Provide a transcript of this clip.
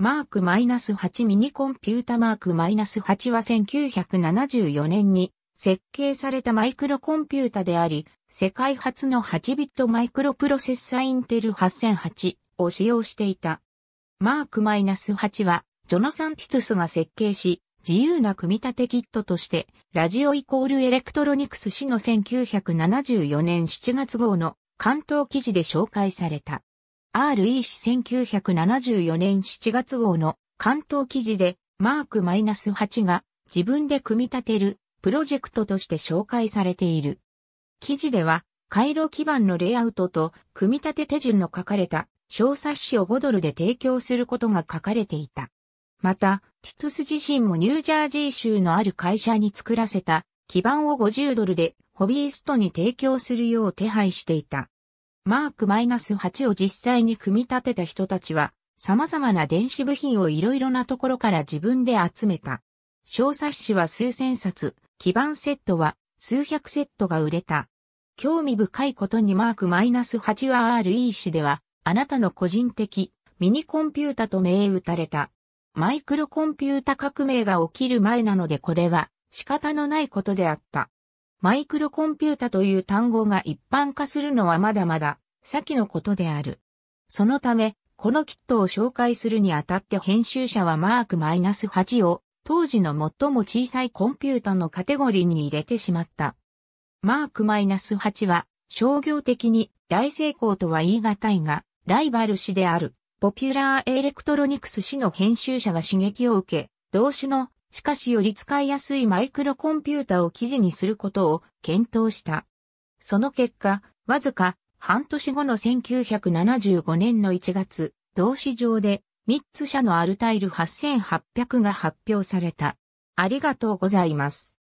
マーク -8 ミニコンピュータマーク -8 は1974年に設計されたマイクロコンピュータであり、世界初の8ビットマイクロプロセッサインテル8008を使用していた。マーク -8 はジョナサン・ティトゥスが設計し、自由な組み立てキットとして、ラジオイコールエレクトロニクス氏の1974年7月号の関東記事で紹介された。RE 氏1974年7月号の関東記事でマーク -8 が自分で組み立てるプロジェクトとして紹介されている。記事では回路基板のレイアウトと組み立て手順の書かれた小冊子を5ドルで提供することが書かれていた。また、ティトゥス自身もニュージャージー州のある会社に作らせた基盤を50ドルでホビーストに提供するよう手配していた。マーク -8 を実際に組み立てた人たちは、様々な電子部品をいろいろなところから自分で集めた。小冊子は数千冊、基板セットは数百セットが売れた。興味深いことにマーク -8 は RE 氏では、あなたの個人的ミニコンピュータと銘打たれた。マイクロコンピュータ革命が起きる前なのでこれは仕方のないことであった。マイクロコンピュータという単語が一般化するのはまだまだ先のことである。そのため、このキットを紹介するにあたって編集者はマーク -8 を当時の最も小さいコンピュータのカテゴリーに入れてしまった。マーク -8 は商業的に大成功とは言い難いが、ライバル誌であるポピュラーエレクトロニクス誌の編集者が刺激を受け、同種のしかしより使いやすいマイクロコンピュータを記事にすることを検討した。その結果、わずか半年後の1975年の1月、同市場で3つ社のアルタイル8800が発表された。ありがとうございます。